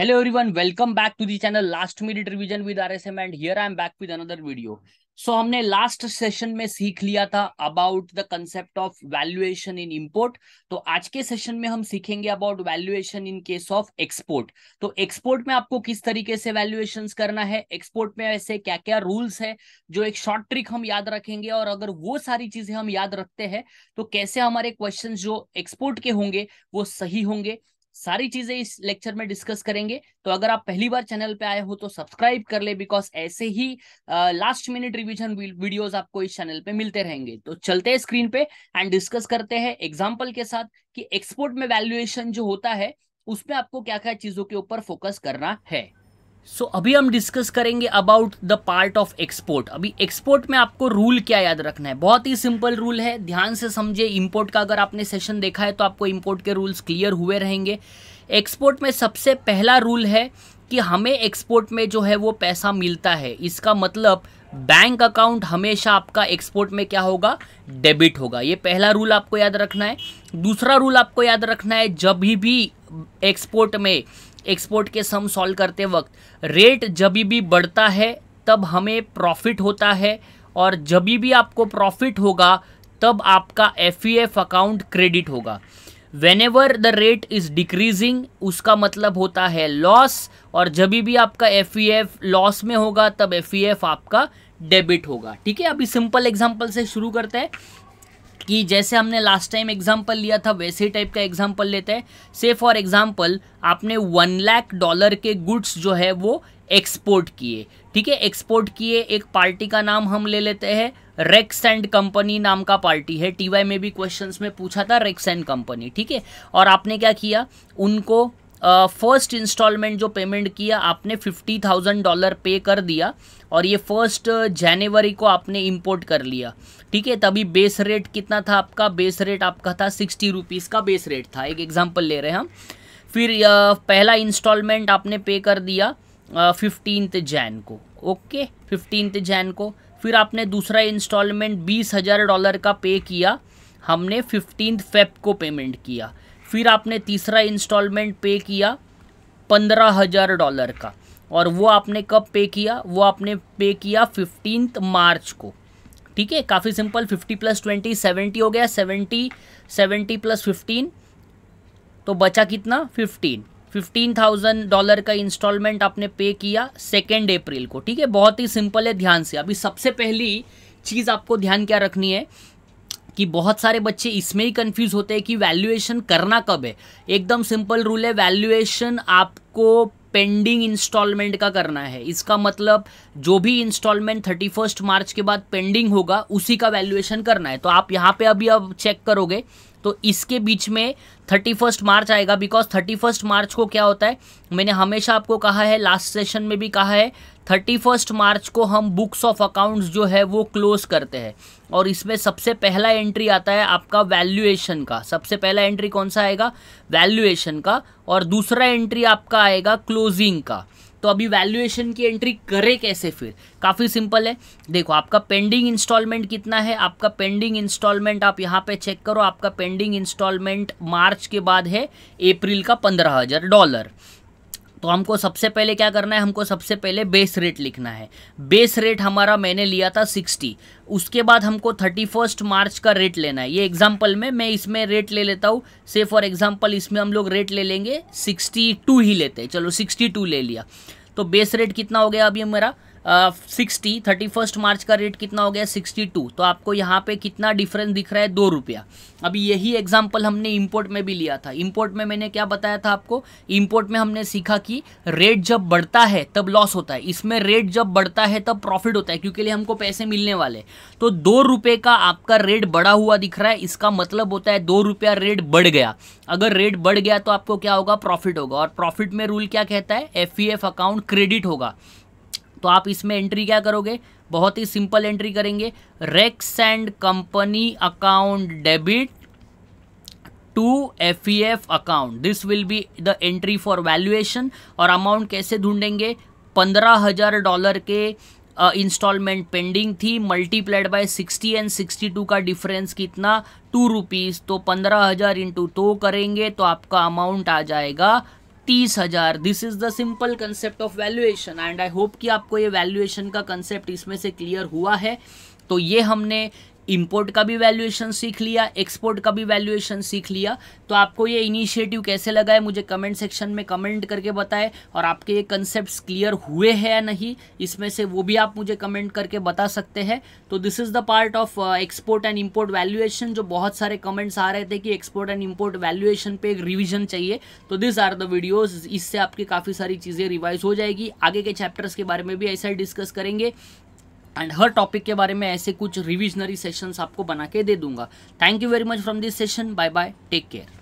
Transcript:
Hello everyone, welcome back to the channel Last Minute Revision with RSM and here I am back with another video so हमने last session में सीख लिया था about the concept of valuation in import तो आज के session में हम सीखेंगे about valuation in case of export तो एक्सपोर्ट में आपको किस तरीके से वैल्यूएशन करना है एक्सपोर्ट में ऐसे क्या क्या रूल्स है जो एक शॉर्ट ट्रिक हम याद रखेंगे और अगर वो सारी चीजें हम याद रखते हैं तो कैसे हमारे क्वेश्चन जो एक्सपोर्ट के होंगे वो सही होंगे सारी चीजें इस लेक्चर में डिस्कस करेंगे तो अगर आप पहली बार चैनल पे आए हो तो सब्सक्राइब कर ले बिकॉज ऐसे ही लास्ट मिनट रिविजन वीडियोज आपको इस चैनल पे मिलते रहेंगे तो चलते हैं स्क्रीन पे एंड डिस्कस करते हैं एग्जाम्पल के साथ कि एक्सपोर्ट में वैल्युएशन जो होता है उसमें आपको क्या क्या चीजों के ऊपर फोकस करना है सो so, अभी हम डिस्कस करेंगे about the part of export अभी एक्सपोर्ट में आपको रूल क्या याद रखना है बहुत ही सिंपल रूल है ध्यान से समझे इम्पोर्ट का अगर आपने सेशन देखा है तो आपको इम्पोर्ट के रूल्स क्लियर हुए रहेंगे एक्सपोर्ट में सबसे पहला रूल है कि हमें एक्सपोर्ट में जो है वो पैसा मिलता है इसका मतलब बैंक अकाउंट हमेशा आपका एक्सपोर्ट में क्या होगा डेबिट होगा ये पहला रूल आपको याद रखना है दूसरा रूल आपको याद रखना है जब भी एक्सपोर्ट में एक्सपोर्ट के सम सॉल्व करते वक्त रेट जब भी बढ़ता है तब हमें प्रॉफिट होता है और जब भी आपको प्रॉफिट होगा तब आपका एफ अकाउंट क्रेडिट होगा whenever the rate is decreasing उसका मतलब होता है लॉस और जब भी आपका एफ लॉस e में होगा तब एफ e आपका डेबिट होगा ठीक है अभी सिंपल एग्जाम्पल से शुरू करते हैं कि जैसे हमने लास्ट टाइम एग्जाम्पल लिया था वैसे ही टाइप का एग्जाम्पल लेते हैं से फॉर एग्जाम्पल आपने वन लाख डॉलर के गुड्स जो है वो एक्सपोर्ट किए ठीक है एक्सपोर्ट किए एक पार्टी का नाम हम ले लेते हैं रेक्स एंड कंपनी नाम का पार्टी है टीवाई में भी क्वेश्चंस में पूछा था रेक्स एंड कंपनी ठीक है और आपने क्या किया उनको फर्स्ट uh, इंस्टॉलमेंट जो पेमेंट किया आपने फिफ्टी थाउजेंड डॉलर पे कर दिया और ये फर्स्ट जनवरी को आपने इंपोर्ट कर लिया ठीक है तभी बेस रेट कितना था आपका बेस रेट आपका था सिक्सटी रुपीज़ का बेस रेट था एक एग्जांपल ले रहे हैं हम फिर uh, पहला इंस्टॉलमेंट आपने पे कर दिया फिफ्टींथ uh, जैन को ओके फिफ्टींथ जैन को फिर आपने दूसरा इंस्टॉलमेंट बीस हज़ार डॉलर का पे किया हमने फिफ्टीन फेप को पेमेंट किया फिर आपने तीसरा इंस्टॉलमेंट पे किया पंद्रह हज़ार डॉलर का और वो आपने कब पे किया वो आपने पे किया फिफ्टीन मार्च को ठीक है काफ़ी simple fifty plus twenty seventy हो गया सेवेंटी सेवेंटी प्लस फिफ्टीन तो बचा कितना फिफ्टीन फिफ्टीन थाउजेंड डॉलर का इंस्टॉलमेंट आपने पे किया सेकेंड अप्रैल को ठीक है बहुत ही सिंपल है ध्यान से अभी सबसे पहली चीज़ आपको ध्यान क्या रखनी है कि बहुत सारे बच्चे इसमें ही कंफ्यूज होते हैं कि वैल्यूएशन करना कब है एकदम सिंपल रूल है वैल्यूएशन आपको पेंडिंग इंस्टॉलमेंट का करना है इसका मतलब जो भी इंस्टॉलमेंट थर्टी फर्स्ट मार्च के बाद पेंडिंग होगा उसी का वैल्यूएशन करना है तो आप यहाँ पे अभी अब चेक करोगे तो इसके बीच में थर्टी फर्स्ट मार्च आएगा बिकॉज थर्टी फर्स्ट मार्च को क्या होता है मैंने हमेशा आपको कहा है लास्ट सेशन में भी कहा है थर्टी फर्स्ट मार्च को हम बुक्स ऑफ अकाउंट्स जो है वो क्लोज करते हैं और इसमें सबसे पहला एंट्री आता है आपका वैल्यूएशन का सबसे पहला एंट्री कौन सा आएगा वैल्यूएशन का और दूसरा एंट्री आपका आएगा क्लोजिंग का तो अभी वैल्यूएशन की एंट्री करे कैसे फिर काफ़ी सिंपल है देखो आपका पेंडिंग इंस्टॉलमेंट कितना है आपका पेंडिंग इंस्टॉलमेंट आप यहाँ पे चेक करो आपका पेंडिंग इंस्टॉलमेंट मार्च के बाद है अप्रैल का पंद्रह हजार डॉलर तो हमको सबसे पहले क्या करना है हमको सबसे पहले बेस रेट लिखना है बेस रेट हमारा मैंने लिया था सिक्सटी उसके बाद हमको थर्टी फर्स्ट मार्च का रेट लेना है ये एग्जाम्पल में मैं इसमें रेट ले लेता हूँ से फॉर एग्जाम्पल इसमें हम लोग रेट ले लेंगे सिक्सटी टू ही लेते हैं चलो सिक्सटी टू ले लिया तो बेस रेट कितना हो गया अभी मेरा सिक्सटी थर्टी फर्स्ट मार्च का रेट कितना हो गया सिक्सटी टू तो आपको यहाँ पे कितना डिफरेंस दिख रहा है दो रुपया अभी यही एग्जाम्पल हमने इम्पोर्ट में भी लिया था इम्पोर्ट में मैंने क्या बताया था आपको इम्पोर्ट में हमने सीखा कि रेट जब बढ़ता है तब लॉस होता है इसमें रेट जब बढ़ता है तब प्रॉफिट होता है क्योंकि लिए हमको पैसे मिलने वाले तो दो रुपये का आपका रेट बढ़ा हुआ दिख रहा है इसका मतलब होता है दो रुपया रेट बढ़ गया अगर रेट बढ़ गया तो आपको क्या होगा प्रॉफिट होगा और प्रॉफिट में रूल क्या कहता है एफ अकाउंट क्रेडिट होगा तो आप इसमें एंट्री क्या करोगे बहुत ही सिंपल एंट्री करेंगे Rex and company account debit to F E F account this will be the entry for valuation और अमाउंट कैसे ढूंढेंगे पंद्रह हज़ार डॉलर के इंस्टॉलमेंट uh, पेंडिंग थी multiplied by sixty and sixty two का डिफरेंस कितना टू रुपीज़ तो पंद्रह हज़ार इंटू तो करेंगे तो आपका अमाउंट आ जाएगा तीस हजार this is the simple concept of valuation and I hope कि आपको ये वैल्यूएशन का कंसेप्ट इसमें से क्लियर हुआ है तो ये हमने इंपोर्ट का भी वैल्यूएशन सीख लिया एक्सपोर्ट का भी वैल्यूएशन सीख लिया तो आपको ये इनिशिएटिव कैसे लगा है मुझे कमेंट सेक्शन में कमेंट करके बताएं और आपके ये कंसेप्ट क्लियर हुए हैं या नहीं इसमें से वो भी आप मुझे कमेंट करके बता सकते हैं तो this is the part of export and import valuation जो बहुत सारे कमेंट्स आ रहे थे कि एक्सपोर्ट एंड इम्पोर्ट वैल्यूएशन पे एक रिविजन चाहिए तो दिस आर द वीडियोज़ इससे आपकी काफ़ी सारी चीज़ें रिवाइज हो जाएगी आगे के चैप्टर्स के बारे में भी ऐसा डिस्कस करेंगे एंड हर टॉपिक के बारे में ऐसे कुछ रिविजनरी सेशंस आपको बना के दे दूंगा thank you very much from this session bye bye take care